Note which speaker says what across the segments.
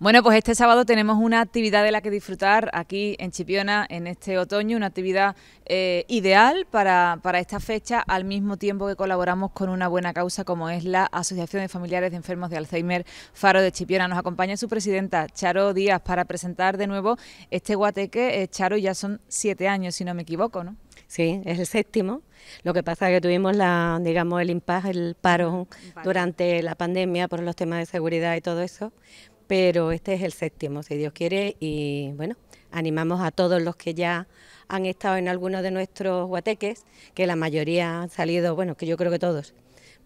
Speaker 1: Bueno, pues este sábado tenemos una actividad de la que disfrutar aquí en Chipiona en este otoño, una actividad eh, ideal para, para, esta fecha, al mismo tiempo que colaboramos con una buena causa como es la Asociación de Familiares de Enfermos de Alzheimer Faro de Chipiona. Nos acompaña su presidenta, Charo Díaz, para presentar de nuevo este guateque. Eh, Charo, ya son siete años, si no me equivoco, ¿no?
Speaker 2: Sí, es el séptimo. Lo que pasa es que tuvimos la, digamos, el impas, el el paro durante la pandemia por los temas de seguridad y todo eso, pero este es el séptimo, si Dios quiere, y bueno, animamos a todos los que ya han estado en alguno de nuestros guateques, que la mayoría han salido, bueno, que yo creo que todos,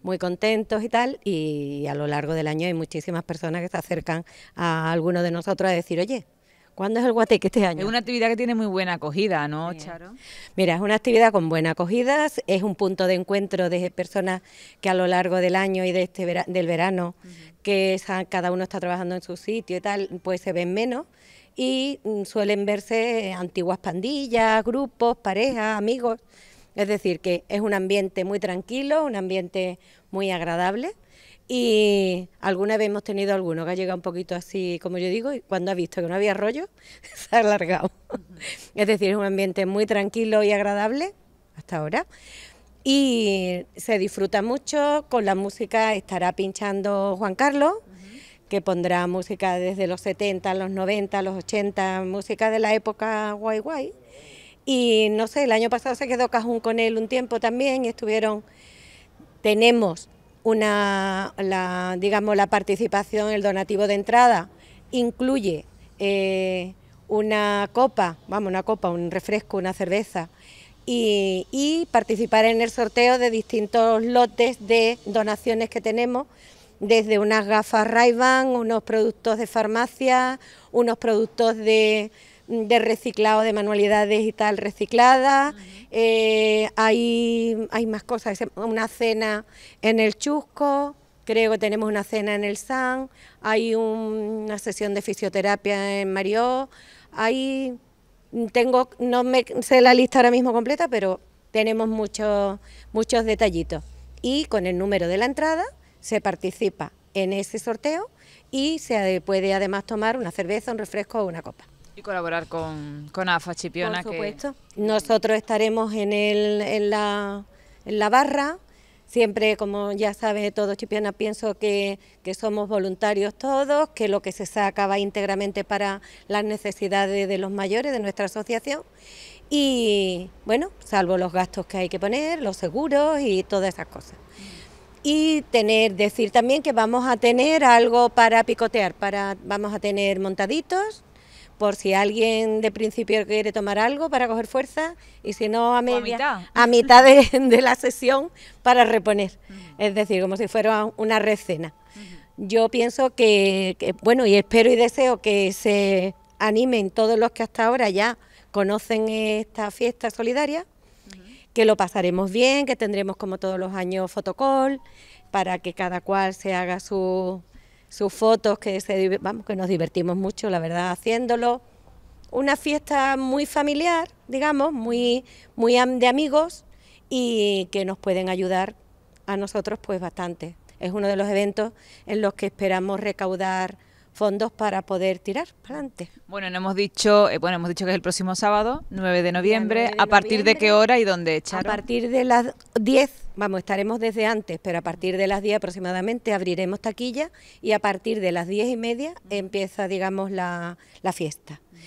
Speaker 2: muy contentos y tal, y a lo largo del año hay muchísimas personas que se acercan a alguno de nosotros a decir, oye, ¿Cuándo es el guateque este año? Es una
Speaker 1: actividad que tiene muy buena acogida, ¿no, Charo?
Speaker 2: Mira, es una actividad con buena acogida, es un punto de encuentro de personas que a lo largo del año y de este del verano, que cada uno está trabajando en su sitio y tal, pues se ven menos y mm, suelen verse antiguas pandillas, grupos, parejas, amigos. Es decir, que es un ambiente muy tranquilo, un ambiente muy agradable y alguna vez hemos tenido alguno que ha llegado un poquito así, como yo digo, y cuando ha visto que no había rollo, se ha alargado. Es decir, es un ambiente muy tranquilo y agradable hasta ahora. Y se disfruta mucho, con la música estará pinchando Juan Carlos, que pondrá música desde los 70, los 90, los 80, música de la época guay guay. Y no sé, el año pasado se quedó Cajún con él un tiempo también y estuvieron, tenemos una, la, digamos, la participación, el donativo de entrada, incluye eh, una copa, vamos, una copa, un refresco, una cerveza, y, participar en el sorteo de distintos lotes de donaciones que tenemos, desde unas gafas ray unos productos de farmacia, unos productos de de reciclado de manualidades y tal reciclada eh, hay, hay más cosas, una cena en el Chusco, creo que tenemos una cena en el SAN, hay una sesión de fisioterapia en Marió, hay, tengo, no me sé la lista ahora mismo completa, pero tenemos muchos, muchos detallitos. Y con el número de la entrada se participa en ese sorteo y se puede además tomar una cerveza, un refresco o una copa.
Speaker 1: Y colaborar con, AFA Chipiona. Por supuesto.
Speaker 2: Nosotros estaremos en, el, en, la, barra. Siempre, como ya sabe todo Chipiona pienso que, que somos voluntarios todos, que lo que se saca va íntegramente para las necesidades de los mayores de nuestra asociación. Y bueno, salvo los gastos que hay que poner, los seguros y todas esas cosas y tener decir también que vamos a tener algo para picotear, para vamos a tener montaditos, por si alguien de principio quiere tomar algo para coger fuerza y si no a media, a mitad, de, la sesión para reponer. Es decir, como si fuera una recena. Yo pienso que, bueno, y espero y deseo que se animen todos los que hasta ahora ya conocen esta fiesta solidaria, que lo pasaremos bien, que tendremos como todos los años fotocall, para que cada cual se haga su, sus fotos, que, vamos, que nos divertimos mucho, la verdad, haciéndolo. Una fiesta muy familiar, digamos, muy, muy de amigos y que nos pueden ayudar a nosotros pues bastante. Es uno de los eventos en los que esperamos recaudar fondos para poder tirar para adelante.
Speaker 1: Bueno, no hemos dicho, eh, bueno, hemos dicho que es el próximo sábado, 9 de noviembre, ¿a partir de qué hora y dónde, echar. A partir
Speaker 2: de las 10, vamos, estaremos desde antes, pero a partir de las 10 aproximadamente abriremos taquilla y a partir de las 10 y media mm. empieza, digamos, la, la fiesta. Mm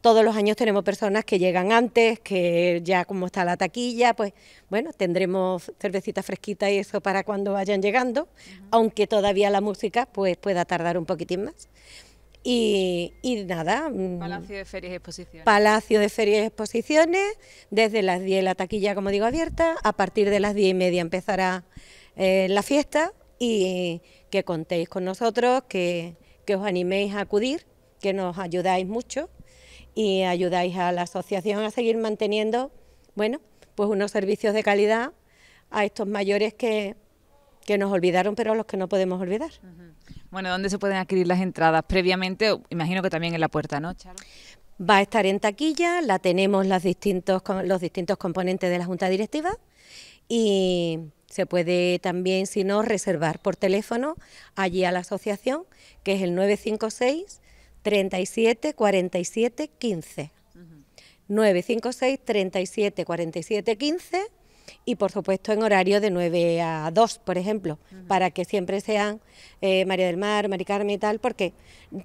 Speaker 2: todos los años tenemos personas que llegan antes, que ya como está la taquilla, pues bueno, tendremos cervecita fresquita y eso para cuando vayan llegando, aunque todavía la música pues pueda tardar un poquitín más.
Speaker 1: Y,
Speaker 2: nada. Mm, Palacio de Ferias y Exposiciones. Palacio de Ferias y Exposiciones, desde las 10 la taquilla, como digo, abierta, a partir de las 10 y media empezará eh, la fiesta y que contéis con nosotros, que os animéis a acudir, que nos ayudáis mucho y ayudáis a la asociación a seguir manteniendo, bueno, pues unos servicios de calidad a estos mayores que, que nos olvidaron, pero a los que no podemos olvidar.
Speaker 1: Bueno, ¿dónde se pueden adquirir las entradas? Previamente, imagino que también en la puerta, ¿no, Charo?
Speaker 2: Va a estar en taquilla, la tenemos distintos, los distintos componentes de la Junta Directiva y se puede también, si no, reservar por teléfono allí a la asociación, que es el 956 37 47 15. ...9, 956 37 47 15 y por supuesto en horario de 9 a 2, por ejemplo, para que siempre sean eh, María del Mar, Mari Carmen y tal, porque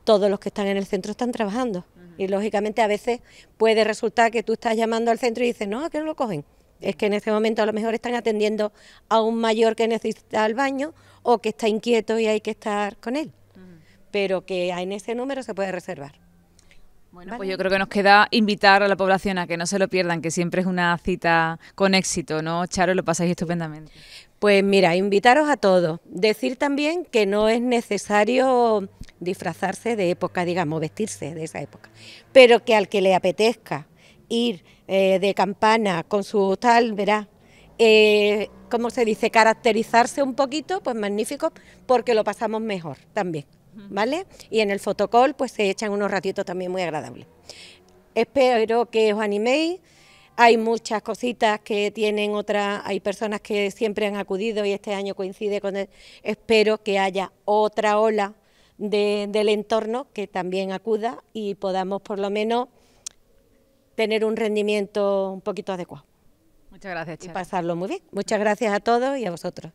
Speaker 2: todos los que están en el centro están trabajando. Y lógicamente a veces puede resultar que tú estás llamando al centro y dices, no, a que no lo cogen. Es que en ese momento a lo mejor están atendiendo a un mayor que necesita el baño o que está inquieto y hay que estar con él pero que en ese número se puede reservar.
Speaker 1: Bueno, pues yo creo que nos queda invitar a la población a que no se lo pierdan, que siempre es una cita con éxito, ¿no, Charo? Lo pasáis estupendamente. Pues mira, invitaros a todos. Decir también que no es necesario
Speaker 2: disfrazarse de época, digamos, vestirse de esa época, pero que al que le apetezca ir eh, de campana con su tal, verá, eh, ¿cómo se dice? Caracterizarse un poquito, pues magnífico, porque lo pasamos mejor también. ¿vale? Y en el fotocall pues se echan unos ratitos también muy agradables. Espero que os animéis. Hay muchas cositas que tienen otras, hay personas que siempre han acudido y este año coincide con él, espero que haya otra ola del entorno que también acuda y podamos por lo menos tener un rendimiento un poquito adecuado.
Speaker 1: Muchas gracias, chicos. Y pasarlo
Speaker 2: muy bien. Muchas gracias a todos y a vosotros.